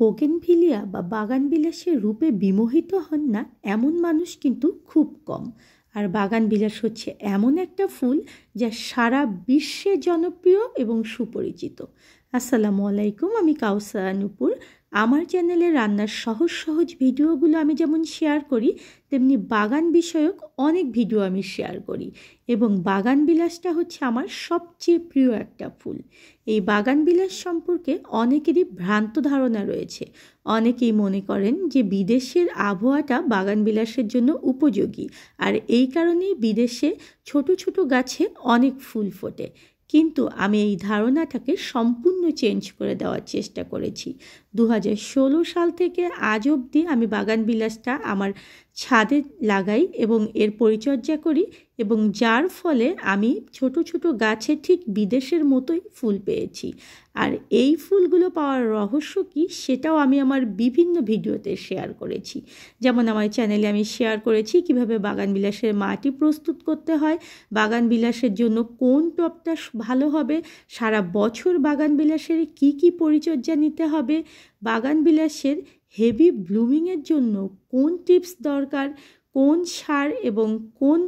bougainvillea বা বাগান বিলাসের রূপে বিমোহিত হন না এমন মানুষ কিন্তু খুব কম আর বাগান বিলাস হচ্ছে এমন একটা ফুল যা সারা বিশ্বে জনপ্রিয় এবং সুপরিচিত আসসালামু আলাইকুম আমি কাউসা নুপুর আমার চ্যানেলে রান্নার সহজ সহজ ভিডিওগুলো আমি যেমন শেয়ার করি তেমনি বাগান বিষয়ক অনেক ভিডিও আমি শেয়ার করি এবং বাগান বিলাসটা হচ্ছে আমার সবচেয়ে প্রিয় একটা ফুল এই বাগান বিলাস সম্পর্কে অনেকেরই ভ্রান্ত ধারণা রয়েছে অনেকেই মনে করেন যে বিদেশের আবহাওয়াটা বাগান বিলাসের জন্য উপযোগী আর এই কারণেই বিদেশে ছোট ছোট গাছে অনেক ফুল ফোটে কিন্তু আমি এই ধারণাটাকে সম্পূর্ণ চেঞ্জ করে দেওয়ার চেষ্টা করেছি দু সাল থেকে আজ অবধি আমি বাগান বিলাসটা আমার ছাদে লাগাই এবং এর পরিচর্যা করি এবং যার ফলে আমি ছোট ছোট গাছে ঠিক বিদেশের মতোই ফুল পেয়েছি আর এই ফুলগুলো পাওয়ার রহস্য কি সেটাও আমি আমার বিভিন্ন ভিডিওতে শেয়ার করেছি যেমন আমার চ্যানেলে আমি শেয়ার করেছি কিভাবে বাগান বিলাসের মাটি প্রস্তুত করতে হয় বাগান বিলাসের জন্য কোন টপটা ভালো হবে সারা বছর বাগান বিলাসের কি কি পরিচর্যা নিতে হবে বাগান বিলাসের হেভি ব্লুমিংয়ের জন্য কোন টিপস দরকার কোন সার এবং কোন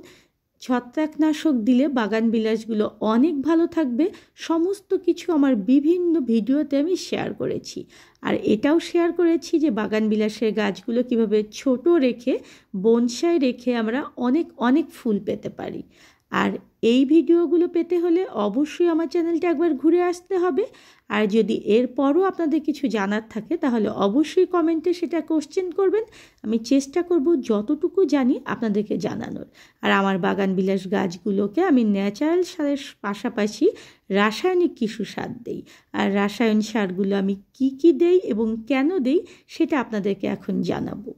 ছত্রাকনাশক দিলে বাগান বিলাসগুলো অনেক ভালো থাকবে সমস্ত কিছু আমার বিভিন্ন ভিডিওতে আমি শেয়ার করেছি আর এটাও শেয়ার করেছি যে বাগান বিলাসের গাছগুলো কিভাবে ছোট রেখে বনসায় রেখে আমরা অনেক অনেক ফুল পেতে পারি আর এই ভিডিওগুলো পেতে হলে অবশ্যই আমার চ্যানেলটা একবার ঘুরে আসতে হবে আর যদি এরপরও আপনাদের কিছু জানার থাকে তাহলে অবশ্যই কমেন্টে সেটা কোশ্চেন করবেন আমি চেষ্টা করব যতটুকু জানি আপনাদেরকে জানানোর আর আমার বাগান বিলাস গাছগুলোকে আমি ন্যাচারাল সারের পাশাপাশি রাসায়নিক কিছু সার দেই আর রাসায়নিক সারগুলো আমি কি কি দেই এবং কেন দেই সেটা আপনাদেরকে এখন জানাবো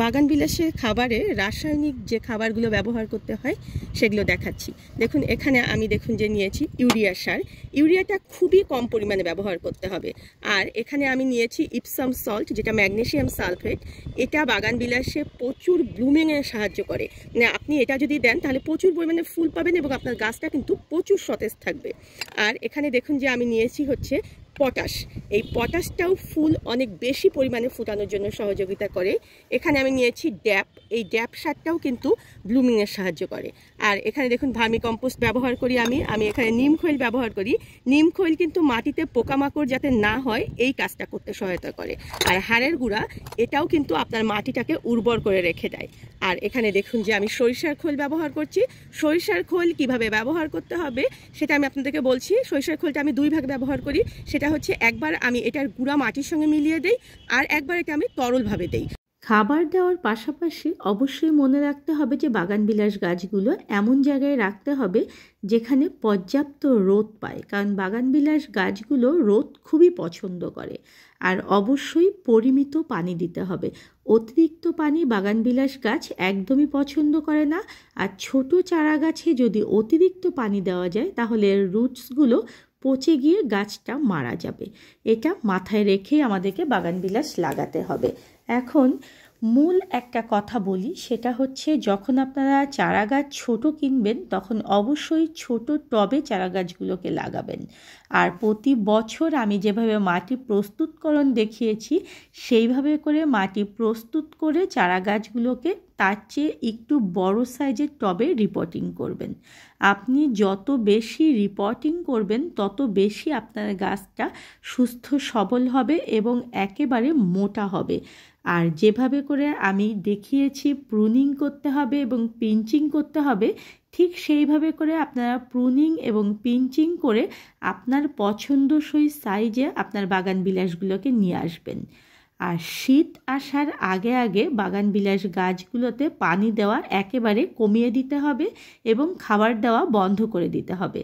বাগান বিলাসে খাবারে রাসায়নিক যে খাবারগুলো ব্যবহার করতে হয় সেগুলো দেখাচ্ছি দেখুন এখানে আমি দেখুন যে নিয়েছি ইউরিয়া সার ইউরিয়াটা খুবই কম পরিমাণে ব্যবহার করতে হবে আর এখানে আমি নিয়েছি ইপসাম সল্ট যেটা ম্যাগনেশিয়াম সালফেট এটা বাগান বিলাসে প্রচুর ব্লুমিংয়ে সাহায্য করে মানে আপনি এটা যদি দেন তাহলে প্রচুর পরিমাণে ফুল পাবেন এবং আপনার গাছটা কিন্তু প্রচুর সতেজ থাকবে আর এখানে দেখুন যে আমি নিয়েছি হচ্ছে পটাশ এই পটাশটাও ফুল অনেক বেশি পরিমাণে ফুটানোর জন্য সহযোগিতা করে এখানে আমি নিয়েছি ড্যাপ এই ড্যাপ সারটাও কিন্তু ব্লুমিংয়ের সাহায্য করে আর এখানে দেখুন ভার্মি কম্পোস্ট ব্যবহার করি আমি আমি এখানে নিম খৈল ব্যবহার করি নিম খৈল কিন্তু মাটিতে পোকামাকড় যাতে না হয় এই কাজটা করতে সহায়তা করে আর হাড়ের গুঁড়া এটাও কিন্তু আপনার মাটিটাকে উর্বর করে রেখে দেয় আর এখানে দেখুন যে আমি সরিষার খোল ব্যবহার করছি সরিষার খোল কিভাবে ব্যবহার করতে হবে সেটা আমি আপনাদেরকে বলছি সরিষার খোলটা আমি দুই ভাগ ব্যবহার করি সেটা হচ্ছে একবার আমি এটার গুঁড়া মাটির সঙ্গে মিলিয়ে দেই আর একবার এটা আমি তরলভাবে দেই খাবার দেওয়ার পাশাপাশি অবশ্যই মনে রাখতে হবে যে বাগানবিলাস গাছগুলো এমন জায়গায় রাখতে হবে যেখানে পর্যাপ্ত রোদ পায় কারণ বাগানবিলাস গাছগুলো রোদ খুবই পছন্দ করে আর অবশ্যই পরিমিত পানি দিতে হবে অতিরিক্ত পানি বাগানবিলাস গাছ একদমই পছন্দ করে না আর ছোট চারা গাছে যদি অতিরিক্ত পানি দেওয়া যায় তাহলে রুটসগুলো পচে গিয়ে গাছটা মারা যাবে এটা মাথায় রেখে আমাদেরকে বাগানবিলাস লাগাতে হবে এখন মূল একটা কথা বলি সেটা হচ্ছে যখন আপনারা চারা গাছ ছোটো কিনবেন তখন অবশ্যই ছোট টবে চারা গাছগুলোকে লাগাবেন আর প্রতি বছর আমি যেভাবে মাটি প্রস্তুতকরণ দেখিয়েছি সেইভাবে করে মাটি প্রস্তুত করে চারা গাছগুলোকে তার চেয়ে একটু বড় সাইজের টবে রিপোর্টিং করবেন আপনি যত বেশি রিপোর্টিং করবেন তত বেশি আপনার গাছটা সুস্থ সবল হবে এবং একেবারে মোটা হবে আর যেভাবে করে আমি দেখিয়েছি প্রুনিং করতে হবে এবং পিঞ্চিং করতে হবে ঠিক সেইভাবে করে আপনারা প্রুনিং এবং পিঞ্চিং করে আপনার পছন্দসই সাইজে আপনার বাগান বিলাসগুলোকে নিয়ে আসবেন আর শীত আসার আগে আগে বাগানবিলাস গাছগুলোতে পানি দেওয়া একেবারে কমিয়ে দিতে হবে এবং খাবার দেওয়া বন্ধ করে দিতে হবে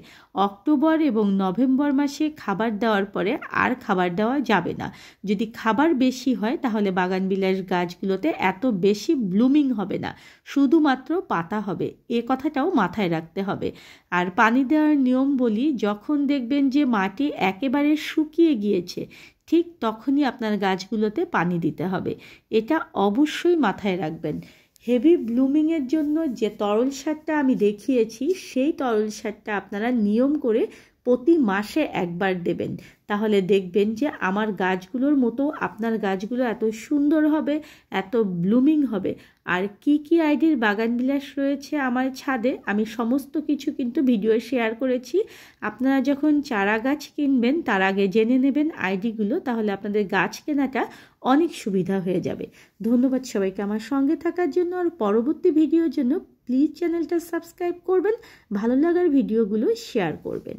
অক্টোবর এবং নভেম্বর মাসে খাবার দেওয়ার পরে আর খাবার দেওয়া যাবে না যদি খাবার বেশি হয় তাহলে বাগানবিলাস গাছগুলোতে এত বেশি ব্লুমিং হবে না শুধুমাত্র পাতা হবে এ কথাটাও মাথায় রাখতে হবে আর পানি দেওয়ার নিয়ম বলি যখন দেখবেন যে মাটি একেবারে শুকিয়ে গিয়েছে ঠিক তখনই আপনার গাছগুলোতে পানি দিতে হবে এটা অবশ্যই মাথায় রাখবেন হেভি ব্লুমিংয়ের জন্য যে তরল সারটা আমি দেখিয়েছি সেই তরল সারটা আপনারা নিয়ম করে প্রতি মাসে একবার দেবেন তাহলে দেখবেন যে আমার গাছগুলোর মতো আপনার গাছগুলো এত সুন্দর হবে এত ব্লুমিং হবে আর কি কি আইডির বাগান বিলাস রয়েছে আমার ছাদে আমি সমস্ত কিছু কিন্তু ভিডিও শেয়ার করেছি আপনারা যখন চারা গাছ কিনবেন তার আগে জেনে নেবেন আইডিগুলো তাহলে আপনাদের গাছ কেনাটা অনেক সুবিধা হয়ে যাবে ধন্যবাদ সবাইকে আমার সঙ্গে থাকার জন্য আর পরবর্তী ভিডিওর জন্য প্লিজ চ্যানেলটা সাবস্ক্রাইব করবেন ভালো লাগার ভিডিওগুলো শেয়ার করবেন